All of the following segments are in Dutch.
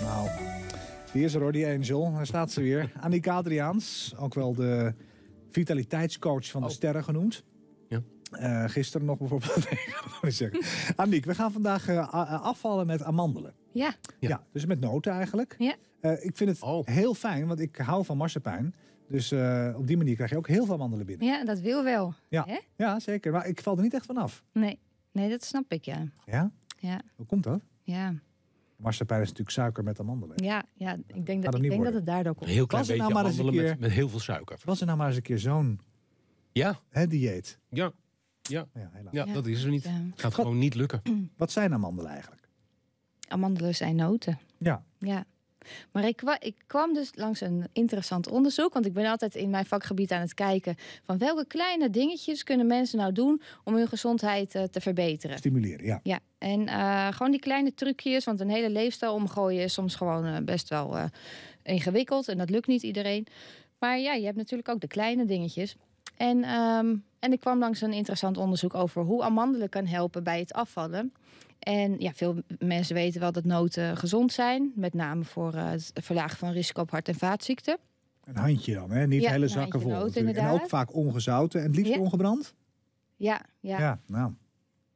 Nou, die is er die Angel. Daar staat ze weer. Annika Adriaans, ook wel de vitaliteitscoach van de oh. sterren genoemd. Ja. Eh, gisteren nog bijvoorbeeld. nee, Aniek, we gaan vandaag eh, eh, afvallen met amandelen. Ja. ja. Dus met noten eigenlijk. Ja. ik vind het oh. heel fijn, want ik hou van marsepein. Dus op die manier krijg je ook heel veel amandelen binnen. Ja, dat wil wel. Ja, hè? ja zeker. Maar ik val er niet echt van af. Nee. nee, dat snap ik, ja. Ja? Ja. Hoe komt dat? Ja, Marsepein is natuurlijk suiker met amandelen. Ja, ja ik denk, dat, ik denk dat het daardoor komt. Een heel klein was nou beetje nou keer, met, heel veel suiker. Was er nou maar eens een keer zo'n ja. dieet? Ja. Ja. Ja, dat is er niet. Het gaat gewoon niet lukken. Wat zijn amandelen eigenlijk? Amandelen zijn noten. Ja. ja. Maar ik, ik kwam dus langs een interessant onderzoek. Want ik ben altijd in mijn vakgebied aan het kijken van welke kleine dingetjes kunnen mensen nou doen om hun gezondheid eh, te verbeteren. Stimuleren, ja. Ja, en eh, gewoon die kleine trucjes, want een hele leefstijl omgooien is soms gewoon eh, best wel ingewikkeld en dat lukt niet iedereen. Maar ja, je hebt natuurlijk ook de kleine dingetjes. En, ehm, en ik kwam langs een interessant onderzoek over hoe amandelen kan helpen bij het afvallen. En ja, veel mensen weten wel dat noten gezond zijn, met name voor eh, het verlagen van risico op hart- en vaatziekten. Een handje dan, hè? niet hele zakken vol. Noten, en ook vaak ongezouten en het liefst ongebrand. Ja, ja. ja nou.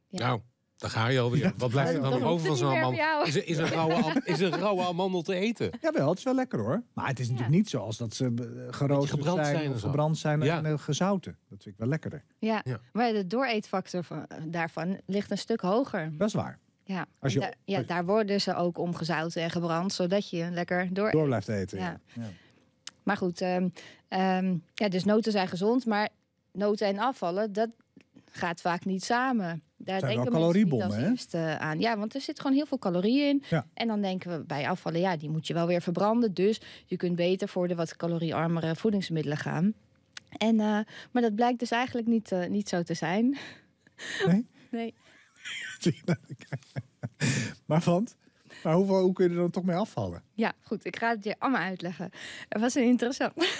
Ja. Nou, dan ga je alweer. Ja, Wat blijft er dan nog over van zo'n man? Is, is, een rauwe, is een rauwe amandel te eten? Ja, wel, het is wel lekker hoor. Maar het is natuurlijk niet zoals dat ze eh, geroosterd gebrand zijn, zijn, of gebrand zijn en eh, gezouten. Dat vind ik wel lekkerder. Ja, maar de dooreetfactor van, eh, daarvan ligt een stuk hoger. Dat is waar. Ja, als je, ja daar worden ze ook omgezouten en gebrand, zodat je lekker door, door blijft eten. Ja. ja. Maar goed, ehm, ehm, ja, dus noten zijn gezond, maar noten en afvallen, dat, gaat vaak niet samen. Daar Zijn denken mensen niet eerste aan. Ja, want er zit gewoon heel veel calorieën in. En dan denken we bij afvallen, ja, die moet je wel weer verbranden. Dus je kunt beter voor de wat caloriearmere voedingsmiddelen gaan. En, eh, maar dat blijkt dus eigenlijk niet, eh, niet zo te zijn. Nee? nee. maar want? Maar hoe kun je er dan toch mee afvallen? Ja, goed. Ik ga het je allemaal uitleggen. Het was een interessant...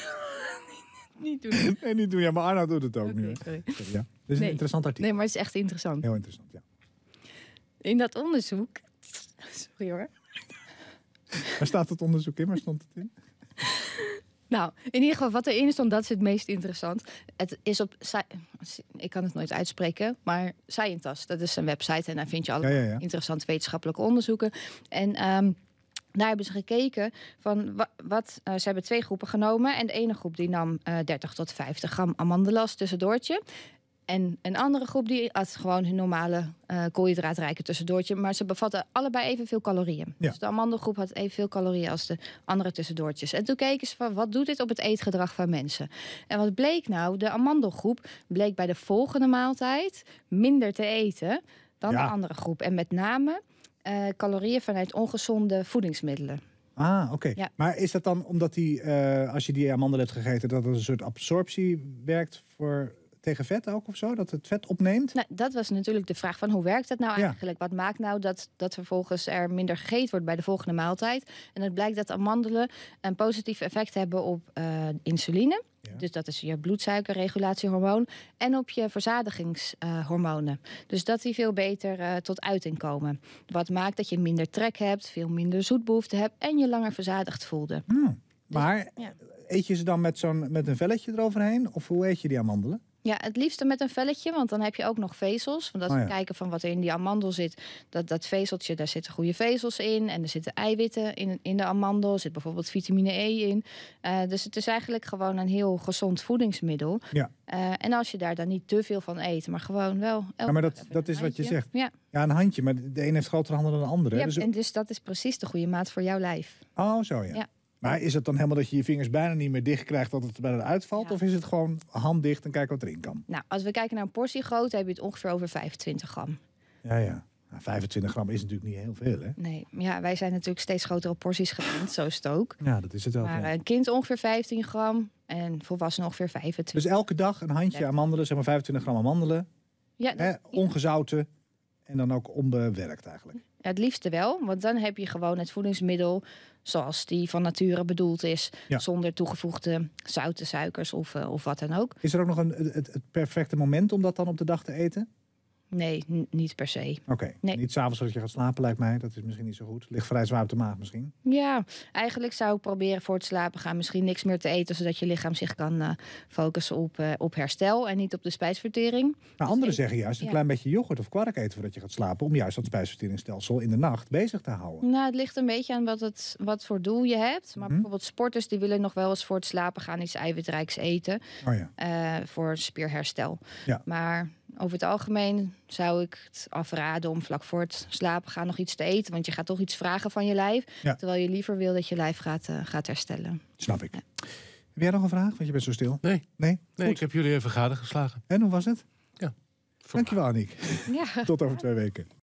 niet doen. Nee, niet doen. Ja, maar Arnoud doet het ook nu. Sorry. ja. Dit is een interessant artikel. Nee, maar het is echt interessant. Heel interessant, ja. In dat onderzoek... Sorry hoor. Waar staat het onderzoek in? Waar stond het in? Nou, in ieder geval wat erin stond, dat is het meest interessant. Het is op, ik kan het nooit uitspreken, maar Scientas, dat is een website en daar vind je alle interessante wetenschappelijke onderzoeken. En um, daar hebben ze gekeken van wat. Eh, ze hebben twee groepen genomen. En de ene groep die nam uh, eh, 30 tot 50 gram amandelas tussendoortje. En een andere groep die had gewoon hun normale uh, koolhydraatrijke tussendoortje. Maar ze bevatten allebei evenveel calorieën. Dus de amandelgroep had evenveel calorieën als de andere tussendoortjes. En toen keken ze van wat doet dit op het eetgedrag van mensen. En wat bleek nou? De amandelgroep bleek bij de volgende maaltijd minder te eten dan de andere groep. En met name uh, calorieën vanuit ongezonde voedingsmiddelen. Ah, oké. Maar is dat dan omdat die, eh, als je die amandel hebt gegeten, dat het een soort absorptie werkt voor tegen vet ook of zo? Dat het vet opneemt? Nou, dat was natuurlijk de vraag van hoe werkt dat nou eigenlijk? Wat maakt nou dat, dat vervolgens er minder gegeten wordt bij de volgende maaltijd? En het blijkt dat amandelen een positief effect hebben op eh, insuline. Dus dat is je bloedsuikerregulatiehormoon. En op je verzadigingshormonen. dus dat die veel beter eh, tot uiting komen. Wat maakt dat je minder trek hebt, veel minder zoetbehoefte hebt en je langer verzadigd voelde. Hmm. Dus maar eet je ze dan met, zo'n, met een velletje eroverheen? Of hoe eet je die amandelen? Ja, het liefste met een velletje, want dan heb je ook nog vezels. Want als we oh kijken van wat er in die amandel zit, dat, dat vezeltje, daar zitten goede vezels in. En er zitten eiwitten in, in de amandel, er zit bijvoorbeeld vitamine E in. Eh, dus het is eigenlijk gewoon een heel gezond voedingsmiddel. Ja. Eh, en als je daar dan niet te veel van eet, maar gewoon wel. Ja, maar dat, dat is wat je zegt. Ja. ja, een handje, maar de een heeft grotere handen dan de andere. Ja, dus- en dus dat is precies de goede maat voor jouw lijf. Oh, zo ja. ja. Maar is het dan helemaal dat je je vingers bijna niet meer dicht krijgt dat het er bijna uitvalt? Of is het gewoon handdicht en kijken wat erin kan? Nou, als we kijken naar een portie heb je het ongeveer over 25 gram. Ja, ja. Nou, 25 gram is natuurlijk niet heel veel, hè? Nee, ja, wij zijn natuurlijk steeds grotere porties gewend, zo is het ook. Ja, dat is het wel. Maar ja. een kind ongeveer 15 gram en volwassenen ongeveer 25. Dus elke dag een handje amandelen, zeg maar 25 gram amandelen. Ja, ongezouten en dan ook onbewerkt eigenlijk. Ja, het liefste wel, want dan heb je gewoon het voedingsmiddel zoals die van nature bedoeld is, zonder toegevoegde zouten, suikers of, eh, of wat dan ook. Is er ook nog een, het, het perfecte moment om dat dan op de dag te eten? Nee, niet per se. Oké, okay. nee. niet s'avonds dat je gaat slapen lijkt mij. Dat is misschien niet zo goed. Ligt vrij zwaar op de maag misschien. Ja, eigenlijk zou ik proberen voor het slapen gaan misschien niks meer te eten... zodat je lichaam zich kan eh, focussen op, eh, op herstel en niet op de spijsvertering. Maar dus anderen zeggen juist een klein beetje yoghurt of kwark eten voordat je gaat slapen... om juist dat spijsverteringsstelsel in de nacht bezig te houden. Nou, het ligt een beetje aan wat, het, wat voor doel je hebt. Maar mhm. bijvoorbeeld sporters die willen nog wel eens voor het slapen gaan... iets eiwitrijks eten oh ja. Eh, voor spierherstel. Ja. Maar over het algemeen zou ik het afraden om vlak voor het slapen gaan nog iets te eten. Want je gaat toch iets vragen van je lijf. Terwijl je liever wil dat je lijf gaat, eh, gaat herstellen. Snap ik. Heb jij nog een vraag? Want je bent zo stil. Nee. Nee? nee ik heb jullie even gade geslagen. En hoe was het? Ja. Dankjewel, Aniek. Ja. Tot over twee weken.